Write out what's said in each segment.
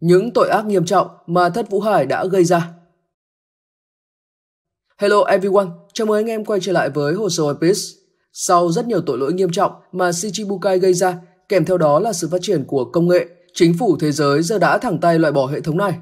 những tội ác nghiêm trọng mà Thất Vũ Hải đã gây ra. Hello everyone, chào mừng anh em quay trở lại với hồ sơ One Piece. Sau rất nhiều tội lỗi nghiêm trọng mà Shichibukai gây ra, kèm theo đó là sự phát triển của công nghệ, chính phủ thế giới giờ đã thẳng tay loại bỏ hệ thống này.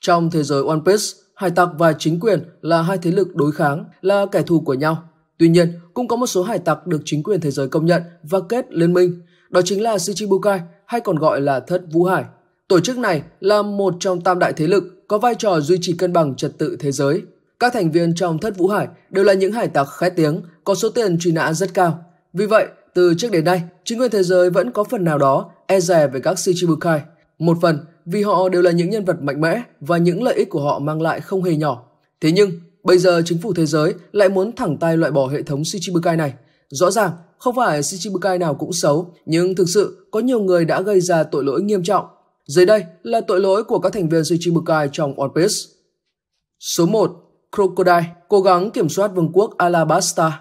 Trong thế giới One Piece, hải tặc và chính quyền là hai thế lực đối kháng, là kẻ thù của nhau. Tuy nhiên, cũng có một số hải tặc được chính quyền thế giới công nhận và kết liên minh, đó chính là Shichibukai hay còn gọi là Thất Vũ Hải. Tổ chức này là một trong tam đại thế lực có vai trò duy trì cân bằng trật tự thế giới. Các thành viên trong thất vũ hải đều là những hải tặc khét tiếng, có số tiền truy nã rất cao. Vì vậy, từ trước đến nay, chính quyền thế giới vẫn có phần nào đó e dè về các Shichibukai. Một phần vì họ đều là những nhân vật mạnh mẽ và những lợi ích của họ mang lại không hề nhỏ. Thế nhưng, bây giờ chính phủ thế giới lại muốn thẳng tay loại bỏ hệ thống Shichibukai này. Rõ ràng, không phải Shichibukai nào cũng xấu, nhưng thực sự có nhiều người đã gây ra tội lỗi nghiêm trọng dưới đây là tội lỗi của các thành viên Shichibukai trong One Piece. Số 1. Crocodile cố gắng kiểm soát vương quốc Alabasta.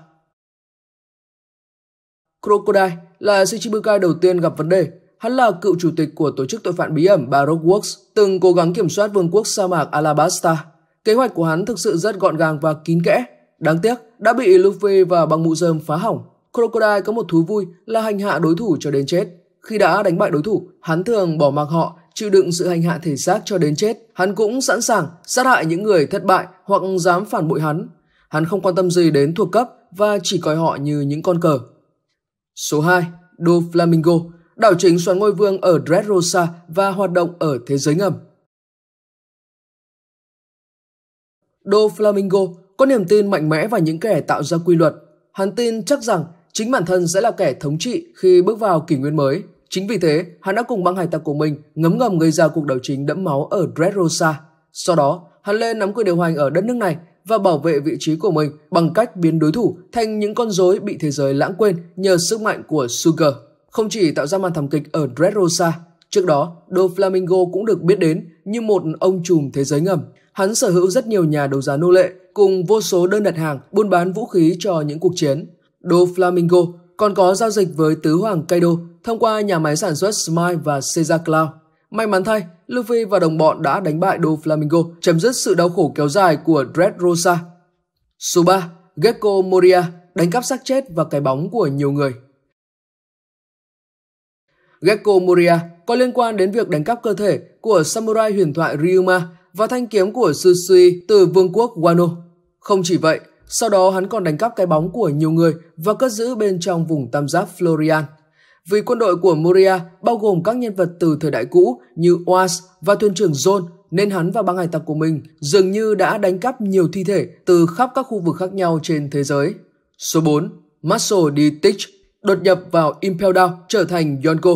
Crocodile là Shichibukai đầu tiên gặp vấn đề. Hắn là cựu chủ tịch của tổ chức tội phạm bí ẩn Baroque Works, từng cố gắng kiểm soát vương quốc sa mạc Alabasta. Kế hoạch của hắn thực sự rất gọn gàng và kín kẽ. Đáng tiếc, đã bị Luffy và băng mũ rơm phá hỏng. Crocodile có một thú vui là hành hạ đối thủ cho đến chết. Khi đã đánh bại đối thủ, hắn thường bỏ mặc họ, chịu đựng sự hành hạ thể xác cho đến chết. Hắn cũng sẵn sàng sát hại những người thất bại hoặc dám phản bội hắn. Hắn không quan tâm gì đến thuộc cấp và chỉ coi họ như những con cờ. Số 2. Do Flamingo, đảo chính xoắn ngôi vương ở Dressrosa và hoạt động ở thế giới ngầm. Do Flamingo có niềm tin mạnh mẽ vào những kẻ tạo ra quy luật. Hắn tin chắc rằng chính bản thân sẽ là kẻ thống trị khi bước vào kỷ nguyên mới. Chính vì thế, hắn đã cùng băng hải tặc của mình ngấm ngầm gây ra cuộc đảo chính đẫm máu ở Red Rosa. Sau đó, hắn lên nắm quyền điều hành ở đất nước này và bảo vệ vị trí của mình bằng cách biến đối thủ thành những con rối bị thế giới lãng quên nhờ sức mạnh của Sugar. Không chỉ tạo ra màn thảm kịch ở Red Rosa, trước đó, Do Flamingo cũng được biết đến như một ông trùm thế giới ngầm. Hắn sở hữu rất nhiều nhà đấu giá nô lệ cùng vô số đơn đặt hàng buôn bán vũ khí cho những cuộc chiến. Do Flamingo còn có giao dịch với tứ hoàng Kaido thông qua nhà máy sản xuất Smile và Caesar Cloud. May mắn thay, Luffy và đồng bọn đã đánh bại Do Flamingo chấm dứt sự đau khổ kéo dài của Red Rosa. Số 3. Gecko Moria đánh cắp xác chết và cái bóng của nhiều người. Gecko Moria có liên quan đến việc đánh cắp cơ thể của samurai huyền thoại Ryuma và thanh kiếm của Susui từ vương quốc Wano. Không chỉ vậy, sau đó hắn còn đánh cắp cái bóng của nhiều người và cất giữ bên trong vùng tam giác Florian. Vì quân đội của Moria bao gồm các nhân vật từ thời đại cũ như Oas và thuyền trưởng John nên hắn và băng hải tặc của mình dường như đã đánh cắp nhiều thi thể từ khắp các khu vực khác nhau trên thế giới. Số 4. Marshall D. Tich đột nhập vào Impel Down trở thành Yonko.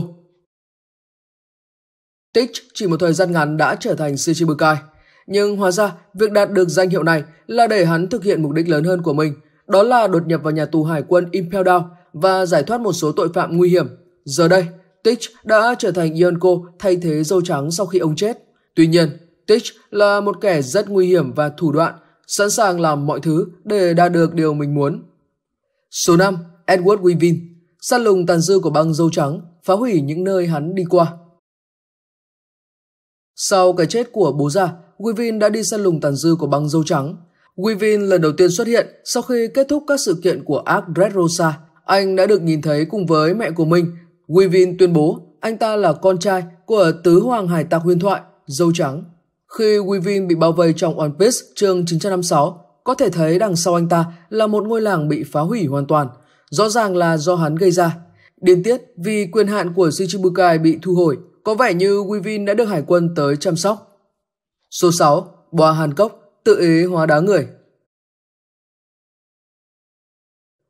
Tich chỉ một thời gian ngắn đã trở thành Shichibukai – nhưng hóa ra, việc đạt được danh hiệu này là để hắn thực hiện mục đích lớn hơn của mình, đó là đột nhập vào nhà tù hải quân Impel Down và giải thoát một số tội phạm nguy hiểm. Giờ đây, Tich đã trở thành Yonko thay thế dâu trắng sau khi ông chết. Tuy nhiên, Tich là một kẻ rất nguy hiểm và thủ đoạn, sẵn sàng làm mọi thứ để đạt được điều mình muốn. Số 5. Edward Weavin Săn lùng tàn dư của băng dâu trắng, phá hủy những nơi hắn đi qua. Sau cái chết của bố già, Wivin đã đi săn lùng tàn dư của băng dâu trắng. Wivin lần đầu tiên xuất hiện sau khi kết thúc các sự kiện của Ark Red Anh đã được nhìn thấy cùng với mẹ của mình. Wivin tuyên bố anh ta là con trai của tứ hoàng hải tặc huyền thoại, dâu trắng. Khi Wivin bị bao vây trong One Piece chương 956, có thể thấy đằng sau anh ta là một ngôi làng bị phá hủy hoàn toàn. Rõ ràng là do hắn gây ra. Điên tiết vì quyền hạn của Shichibukai bị thu hồi, có vẻ như Wivin đã được hải quân tới chăm sóc. Số 6, Boa Hàn Cốc, tự ý hóa đá người.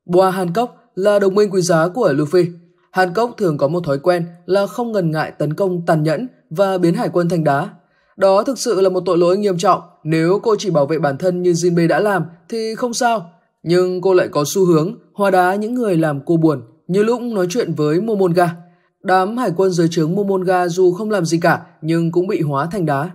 Boa Hàn Cốc là đồng minh quý giá của Luffy. Hàn Cốc thường có một thói quen là không ngần ngại tấn công tàn nhẫn và biến hải quân thành đá. Đó thực sự là một tội lỗi nghiêm trọng. Nếu cô chỉ bảo vệ bản thân như Jinbei đã làm thì không sao. Nhưng cô lại có xu hướng hóa đá những người làm cô buồn như lúc nói chuyện với Momonga. Đám hải quân dưới trướng Momonga dù không làm gì cả nhưng cũng bị hóa thành đá.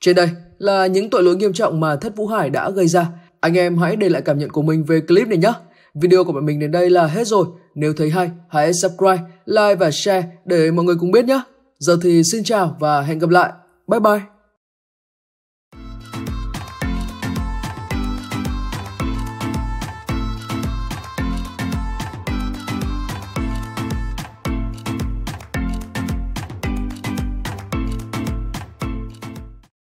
Trên đây là những tội lỗi nghiêm trọng mà Thất Vũ Hải đã gây ra. Anh em hãy để lại cảm nhận của mình về clip này nhé. Video của bọn mình đến đây là hết rồi. Nếu thấy hay, hãy subscribe, like và share để mọi người cùng biết nhé. Giờ thì xin chào và hẹn gặp lại. Bye bye!